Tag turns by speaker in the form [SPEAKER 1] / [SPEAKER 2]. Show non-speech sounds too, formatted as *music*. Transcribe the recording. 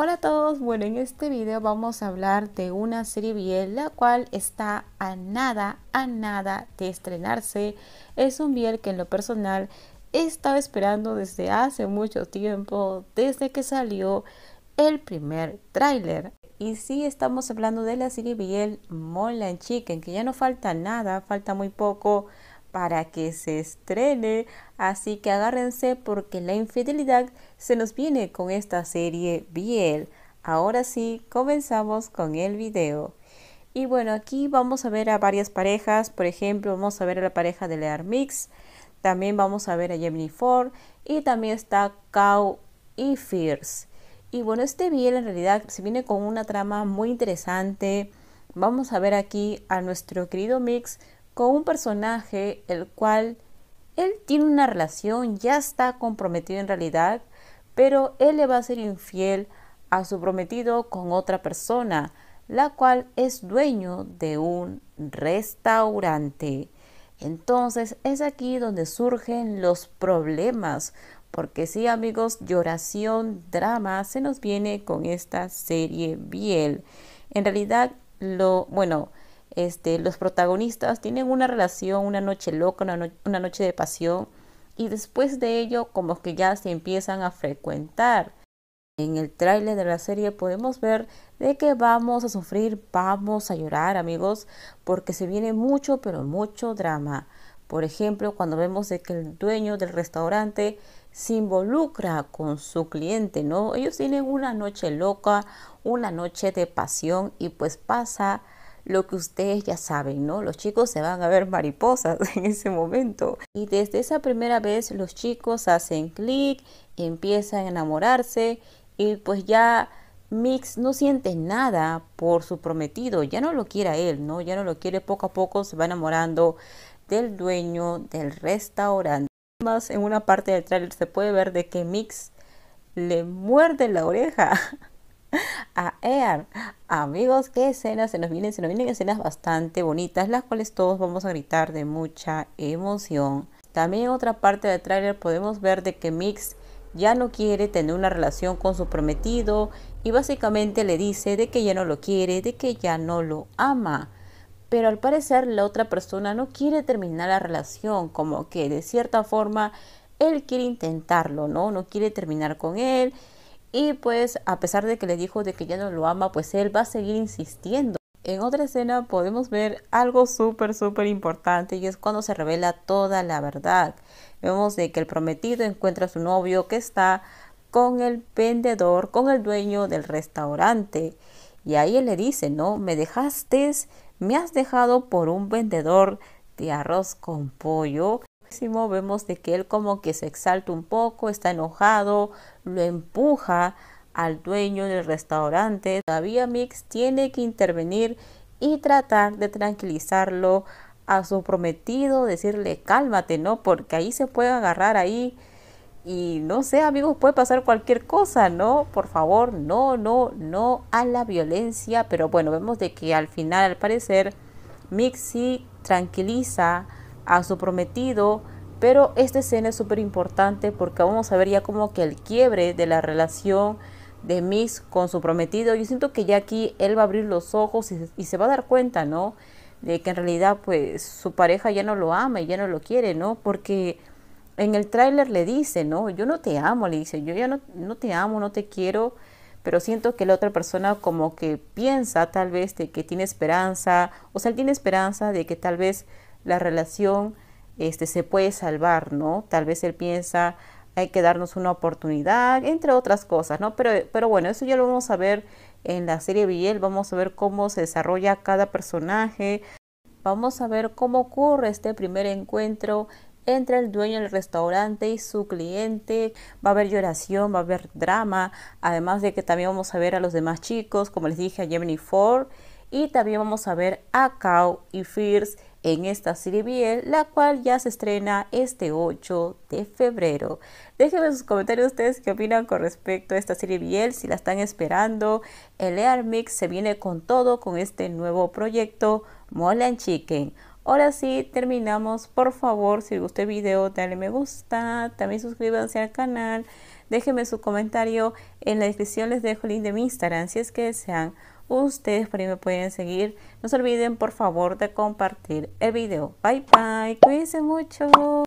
[SPEAKER 1] Hola a todos, bueno en este video vamos a hablar de una serie Biel la cual está a nada, a nada de estrenarse. Es un Biel que en lo personal estaba esperando desde hace mucho tiempo, desde que salió el primer tráiler. Y sí estamos hablando de la serie Biel Molan Chicken, que ya no falta nada, falta muy poco para que se estrene. Así que agárrense porque la infidelidad se nos viene con esta serie Biel. Ahora sí, comenzamos con el vídeo Y bueno, aquí vamos a ver a varias parejas. Por ejemplo, vamos a ver a la pareja de Lear Mix. También vamos a ver a Gemini Ford. Y también está Cow y Fierce. Y bueno, este Biel en realidad se viene con una trama muy interesante. Vamos a ver aquí a nuestro querido Mix con un personaje el cual él tiene una relación, ya está comprometido en realidad, pero él le va a ser infiel a su prometido con otra persona, la cual es dueño de un restaurante. Entonces es aquí donde surgen los problemas, porque sí amigos, lloración, drama se nos viene con esta serie Biel. En realidad, lo, bueno, este, los protagonistas tienen una relación, una noche loca, una, noche de pasión, y después de ello como que ya se empiezan a frecuentar. En el tráiler de la serie podemos ver de que vamos a sufrir, vamos a llorar amigos, porque se viene mucho, pero mucho drama. Por ejemplo, cuando vemos de que el dueño del restaurante se involucra con su cliente, ¿no? Ellos tienen una noche loca, una noche de pasión y pues pasa lo que ustedes ya saben, ¿no? Los chicos se van a ver mariposas *laughs* en ese momento. Y desde esa primera vez los chicos hacen clic, empiezan a enamorarse y pues ya Mix no siente nada por su prometido, ya no lo quiere a él, ¿no? Ya no lo quiere, poco a poco se va enamorando del dueño del restaurante. Más en una parte del tráiler se puede ver de que Mix le muerde la oreja *laughs* a Air. Amigos, qué escenas se nos vienen, se nos vienen escenas bastante bonitas, las cuales todos vamos a gritar de mucha emoción. También en otra parte del tráiler podemos ver de que Mix ya no quiere tener una relación con su prometido y básicamente le dice de que ya no lo quiere, de que ya no lo ama. Pero al parecer la otra persona no quiere terminar la relación, como que de cierta forma él quiere intentarlo, ¿no? No quiere terminar con él y pues a pesar de que le dijo de que ya no lo ama, pues él va a seguir insistiendo. En otra escena podemos ver algo súper, súper importante y es cuando se revela toda la verdad. Vemos de que el prometido encuentra a su novio que está con el vendedor, con el dueño del restaurante. Y ahí él le dice, no, me dejaste, me has dejado por un vendedor de arroz con pollo Vemos de que él como que se exalta un poco, está enojado, lo empuja al dueño del restaurante. Todavía Mix tiene que intervenir y tratar de tranquilizarlo a su prometido, decirle cálmate, ¿no? Porque ahí se puede agarrar ahí y no sé, amigos, puede pasar cualquier cosa, ¿no? Por favor, no, no, no a la violencia. Pero bueno, vemos de que al final, al parecer, Mix sí tranquiliza a su prometido. Pero esta escena es súper importante porque vamos a ver ya como que el quiebre de la relación de Miss con su prometido. Yo siento que ya aquí él va a abrir los ojos y, se va a dar cuenta, ¿no? De que en realidad pues su pareja ya no lo ama y ya no lo quiere, ¿no? Porque en el tráiler le dice, ¿no? Yo no te amo, le dice, yo ya no, no te amo, no te quiero, pero siento que la otra persona como que piensa tal vez de que tiene esperanza, o sea, él tiene esperanza de que tal vez la relación este, se puede salvar, ¿no? Tal vez él piensa, hay que darnos una oportunidad, entre otras cosas, ¿no? Pero, pero bueno, eso ya lo vamos a ver en la serie Biel, vamos a ver cómo se desarrolla cada personaje, vamos a ver cómo ocurre este primer encuentro entre el dueño del restaurante y su cliente. Va a haber lloración, va a haber drama, además de que también vamos a ver a los demás chicos, como les dije a Gemini Ford y también vamos a ver a Cow y Fierce en esta serie BL, la cual ya se estrena este 8 de febrero. Déjenme sus comentarios ustedes qué opinan con respecto a esta serie BL, si la están esperando. El Air Mix se viene con todo con este nuevo proyecto Molan Chicken. Ahora sí, terminamos. Por favor, si les gustó el video, dale me gusta. También suscríbanse al canal. Déjenme su comentario. En la descripción les dejo el link de mi Instagram si es que desean Ustedes por ahí me pueden seguir. No se olviden por favor de compartir el video. Bye bye. Cuídense mucho.